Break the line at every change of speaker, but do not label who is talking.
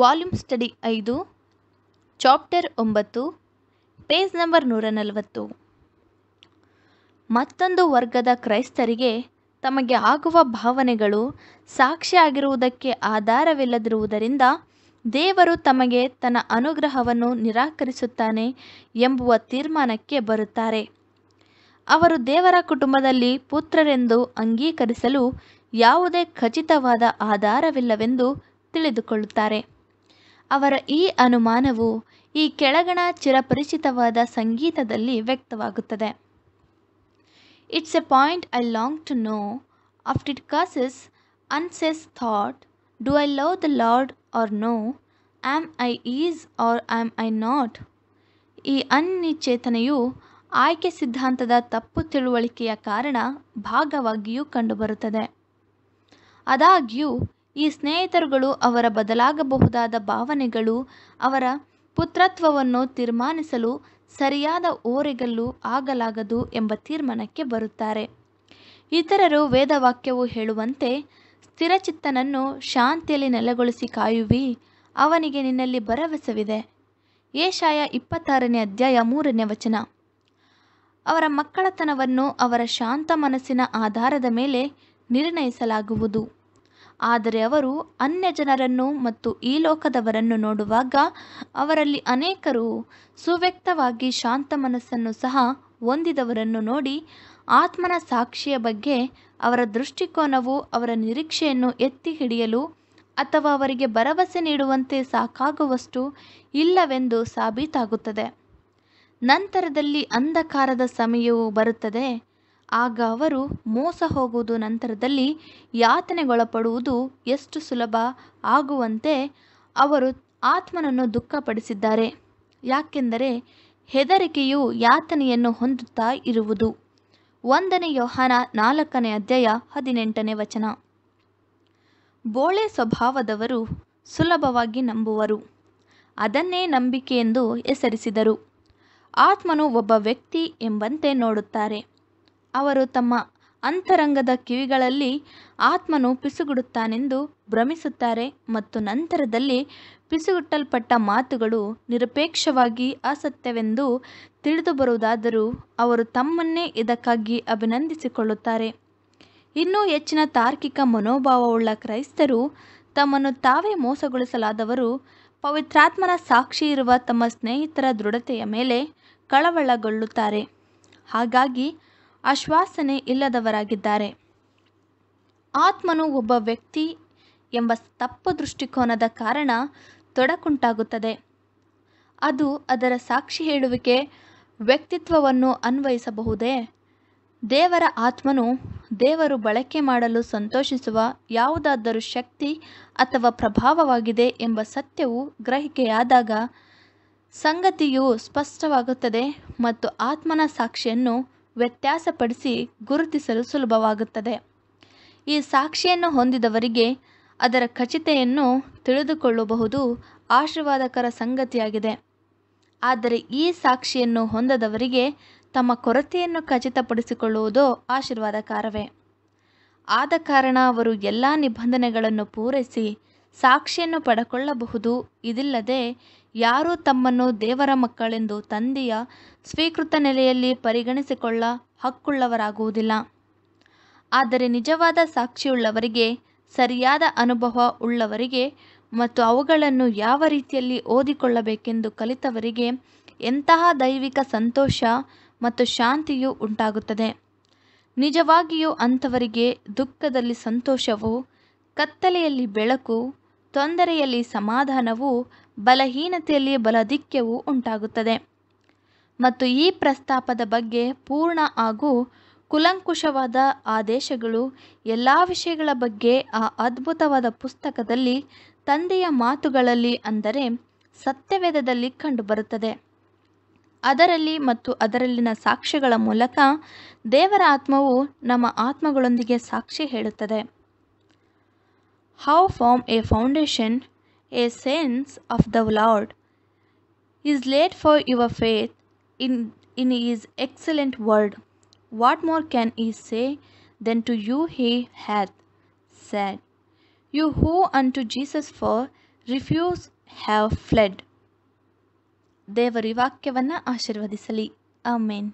Volume study ಐದು chapter ಒಂಬತ್ತು page number ನೂರ ನಲವತ್ತು ಮತ್ತೊಂದು ವರ್ಗದ ಕ್ರೈಸ್ತರಿಗೆ ತಮಗೆ ಆಗುವ ಭಾವನೆಗಳು ಸಾಕ್ಷಿಯಾಗಿರುವುದಕ್ಕೆ ಆಧಾರವಿಲ್ಲದಿರುವುದರಿಂದ ದೇವರು ತಮಗೆ ತನ್ನ ಅನುಗ್ರಹವನ್ನು ನಿರಾಕರಿಸುತ್ತಾನೆ ಎಂಬುವ ತೀರ್ಮಾನಕ್ಕೆ ಬರುತ್ತಾರೆ ಅವರು ದೇವರ ಕುಟುಂಬದಲ್ಲಿ ಪುತ್ರರೆಂದು ಅಂಗೀಕರಿಸಲು ಯಾವುದೇ ಖಚಿತವಾದ ಆಧಾರವಿಲ್ಲವೆಂದು ತಿಳಿದುಕೊಳ್ಳುತ್ತಾರೆ ಅವರ ಈ ಅನುಮಾನವು ಈ ಕೆಳಗಣ ಚಿರಪರಿಚಿತವಾದ ಸಂಗೀತದಲ್ಲಿ ವ್ಯಕ್ತವಾಗುತ್ತದೆ it's a point I long to know oft it causes anxious thought do I love the Lord or no am I his or am I not ಈ ಅನ್ನಿಚೇತನೆಯು ಆಯ್ಕೆ ಸಿದ್ಧಾಂತದ ತಪ್ಪು ತಿಳುವಳಿಕೆಯ ಕಾರಣ ಭಾಗವಾಗಿಯೂ ಕಂಡುಬರುತ್ತದೆ ಆದಾಗ್ಯೂ ಈ ಸ್ನೇಹಿತರುಗಳು ಅವರ ಬದಲಾಗಬಹುದಾದ ಭಾವನೆಗಳು ಅವರ ಪುತ್ರತ್ವವನ್ನು ತೀರ್ಮಾನಿಸಲು ಸರಿಯಾದ ಓರೆಗಲ್ಲು ಆಗಲಾಗದು ಎಂಬ ತೀರ್ಮಾನಕ್ಕೆ ಬರುತ್ತಾರೆ ಇತರರು ವೇದವಾಕ್ಯವು ಹೇಳುವಂತೆ ಸ್ಥಿರಚಿತ್ತನನ್ನು ಶಾಂತಿಯಲ್ಲಿ ನೆಲೆಗೊಳಿಸಿ ಕಾಯುವಿ ಅವನಿಗೆ ನಿನ್ನಲ್ಲಿ ಭರವಸೆವಿದೆ ಏಷಾಯ ಇಪ್ಪತ್ತಾರನೇ ಅಧ್ಯಾಯ ಮೂರನೇ ವಚನ ಅವರ ಮಕ್ಕಳತನವನ್ನು ಅವರ ಶಾಂತ ಮನಸ್ಸಿನ ಆಧಾರದ ಮೇಲೆ ನಿರ್ಣಯಿಸಲಾಗುವುದು ಆದರೆ ಅವರು ಅನ್ಯ ಜನರನ್ನು ಮತ್ತು ಈ ಲೋಕದವರನ್ನು ನೋಡುವಾಗ ಅವರಲ್ಲಿ ಅನೇಕರು ಸುವ್ಯಕ್ತವಾಗಿ ಶಾಂತ ಮನಸ್ಸನ್ನು ಸಹ ಹೊಂದಿದವರನ್ನು ನೋಡಿ ಆತ್ಮನ ಸಾಕ್ಷಿಯ ಬಗ್ಗೆ ಅವರ ದೃಷ್ಟಿಕೋನವು ಅವರ ನಿರೀಕ್ಷೆಯನ್ನು ಎತ್ತಿ ಹಿಡಿಯಲು ಅಥವಾ ಅವರಿಗೆ ಭರವಸೆ ನೀಡುವಂತೆ ಸಾಕಾಗುವಷ್ಟು ಇಲ್ಲವೆಂದು ಸಾಬೀತಾಗುತ್ತದೆ ನಂತರದಲ್ಲಿ ಅಂಧಕಾರದ ಸಮಯವು ಬರುತ್ತದೆ ಆಗ ಅವರು ಮೋಸ ಹೋಗುವುದು ನಂತರದಲ್ಲಿ ಯಾತನೆಗೊಳಪಡುವುದು ಎಷ್ಟು ಸುಲಭ ಆಗುವಂತೆ ಅವರು ಆತ್ಮನನ್ನು ದುಃಖಪಡಿಸಿದ್ದಾರೆ ಯಾಕೆಂದರೆ ಹೆದರಿಕೆಯು ಯಾತನೆಯನ್ನು ಹೊಂದುತ್ತಾ ಇರುವುದು ಒಂದನೇ ಯೋಹಾನ ನಾಲ್ಕನೇ ಅಧ್ಯಾಯ ಹದಿನೆಂಟನೇ ವಚನ ಬೋಳೆ ಸ್ವಭಾವದವರು ಸುಲಭವಾಗಿ ನಂಬುವರು ಅದನ್ನೇ ನಂಬಿಕೆ ಎಂದು ಹೆಸರಿಸಿದರು ಆತ್ಮನು ಒಬ್ಬ ವ್ಯಕ್ತಿ ಎಂಬಂತೆ ನೋಡುತ್ತಾರೆ ಅವರು ತಮ್ಮ ಅಂತರಂಗದ ಕಿವಿಗಳಲ್ಲಿ ಆತ್ಮನು ಪಿಸುಗುಡುತ್ತಾನೆಂದು ಭ್ರಮಿಸುತ್ತಾರೆ ಮತ್ತು ನಂತರದಲ್ಲಿ ಪಿಸುಗುಟ್ಟಲ್ಪಟ್ಟ ಮಾತುಗಳು ನಿರಪೇಕ್ಷವಾಗಿ ಅಸತ್ಯವೆಂದು ತಿಳಿದುಬರುವುದಾದರೂ ಅವರು ತಮ್ಮನ್ನೇ ಇದಕ್ಕಾಗಿ ಅಭಿನಂದಿಸಿಕೊಳ್ಳುತ್ತಾರೆ ಇನ್ನೂ ಹೆಚ್ಚಿನ ತಾರ್ಕಿಕ ಮನೋಭಾವವುಳ್ಳ ಕ್ರೈಸ್ತರು ತಮ್ಮನ್ನು ತಾವೇ ಮೋಸಗೊಳಿಸಲಾದವರು ಪವಿತ್ರಾತ್ಮನ ಸಾಕ್ಷಿ ಇರುವ ತಮ್ಮ ಸ್ನೇಹಿತರ ದೃಢತೆಯ ಮೇಲೆ ಕಳವಳಗೊಳ್ಳುತ್ತಾರೆ ಹಾಗಾಗಿ ಆಶ್ವಾಸನೆ ಇಲ್ಲದವರಾಗಿದ್ದಾರೆ ಆತ್ಮನು ಒಬ್ಬ ವ್ಯಕ್ತಿ ಎಂಬ ತಪ್ಪು ದೃಷ್ಟಿಕೋನದ ಕಾರಣ ತೊಡಕುಂಟಾಗುತ್ತದೆ ಅದು ಅದರ ಸಾಕ್ಷಿ ಹೇಳುವಿಕೆ ವ್ಯಕ್ತಿತ್ವವನ್ನು ಅನ್ವಯಿಸಬಹುದೇ ದೇವರ ಆತ್ಮನು ದೇವರು ಬಳಕೆ ಮಾಡಲು ಸಂತೋಷಿಸುವ ಯಾವುದಾದರೂ ಶಕ್ತಿ ಅಥವಾ ಪ್ರಭಾವವಾಗಿದೆ ಎಂಬ ಸತ್ಯವು ಗ್ರಹಿಕೆಯಾದಾಗ ಸಂಗತಿಯು ಸ್ಪಷ್ಟವಾಗುತ್ತದೆ ಮತ್ತು ಆತ್ಮನ ಸಾಕ್ಷಿಯನ್ನು ವ್ಯತ್ಯಾಸಪಡಿಸಿ ಗುರುತಿಸಲು ಸುಲಭವಾಗುತ್ತದೆ ಈ ಸಾಕ್ಷಿಯನ್ನು ಹೊಂದಿದವರಿಗೆ ಅದರ ಖಚಿತೆಯನ್ನು ತಿಳಿದುಕೊಳ್ಳಬಹುದು ಆಶೀರ್ವಾದಕರ ಸಂಗತಿಯಾಗಿದೆ ಆದರೆ ಈ ಸಾಕ್ಷಿಯನ್ನು ಹೊಂದದವರಿಗೆ ತಮ್ಮ ಕೊರತೆಯನ್ನು ಖಚಿತಪಡಿಸಿಕೊಳ್ಳುವುದು ಆಶೀರ್ವಾದಕಾರವೇ ಆದ ಕಾರಣ ಅವರು ಎಲ್ಲ ನಿಬಂಧನೆಗಳನ್ನು ಪೂರೈಸಿ ಸಾಕ್ಷಿಯನ್ನು ಪಡೆಕೊಳ್ಳಬಹುದು ಇದಿಲ್ಲದೆ ಯಾರೂ ತಮ್ಮನ್ನು ದೇವರ ಮಕ್ಕಳೆಂದು ತಂದೆಯ ಸ್ವೀಕೃತ ನೆಲೆಯಲ್ಲಿ ಪರಿಗಣಿಸಿಕೊಳ್ಳ ಹಕ್ಕುಳ್ಳವರಾಗುವುದಿಲ್ಲ ಆದರೆ ನಿಜವಾದ ಸಾಕ್ಷಿಯುಳ್ಳವರಿಗೆ ಸರಿಯಾದ ಅನುಭವ ಉಳ್ಳವರಿಗೆ ಮತ್ತು ಅವುಗಳನ್ನು ಯಾವ ರೀತಿಯಲ್ಲಿ ಓದಿಕೊಳ್ಳಬೇಕೆಂದು ಕಲಿತವರಿಗೆ ಎಂತಹ ದೈವಿಕ ಸಂತೋಷ ಮತ್ತು ಶಾಂತಿಯು ಉಂಟಾಗುತ್ತದೆ ನಿಜವಾಗಿಯೂ ಅಂಥವರಿಗೆ ದುಃಖದಲ್ಲಿ ಸಂತೋಷವು ಕತ್ತಲೆಯಲ್ಲಿ ಬೆಳಕು ತೊಂದರೆಯಲ್ಲಿ ಸಮಾಧಾನವು ಬಲಹೀನತೆಯಲ್ಲಿ ಬಲಧಿಕ್ಯವು ಉಂಟಾಗುತ್ತದೆ ಮತ್ತು ಈ ಪ್ರಸ್ತಾಪದ ಬಗ್ಗೆ ಪೂರ್ಣ ಹಾಗೂ ಕುಲಂಕುಷವಾದ ಆದೇಶಗಳು ಎಲ್ಲ ವಿಷಯಗಳ ಬಗ್ಗೆ ಆ ಅದ್ಭುತವಾದ ಪುಸ್ತಕದಲ್ಲಿ ತಂದೆಯ ಮಾತುಗಳಲ್ಲಿ ಅಂದರೆ ಸತ್ಯವೇದದಲ್ಲಿ ಕಂಡುಬರುತ್ತದೆ ಅದರಲ್ಲಿ ಮತ್ತು ಅದರಲ್ಲಿನ ಸಾಕ್ಷ್ಯಗಳ ಮೂಲಕ ದೇವರ ಆತ್ಮವು ನಮ್ಮ ಆತ್ಮಗಳೊಂದಿಗೆ ಸಾಕ್ಷಿ ಹೇಳುತ್ತದೆ How firm a foundation, a sense of the Lord, is laid for your faith in, in His excellent word. What more can He say than to you He hath said, You who unto Jesus for refuse have fled. ದೇವರು ಈ ವಾಕ್ಯವನ್ನು ಆಶೀರ್ವದಿಸಲಿ ಆಮೇನ್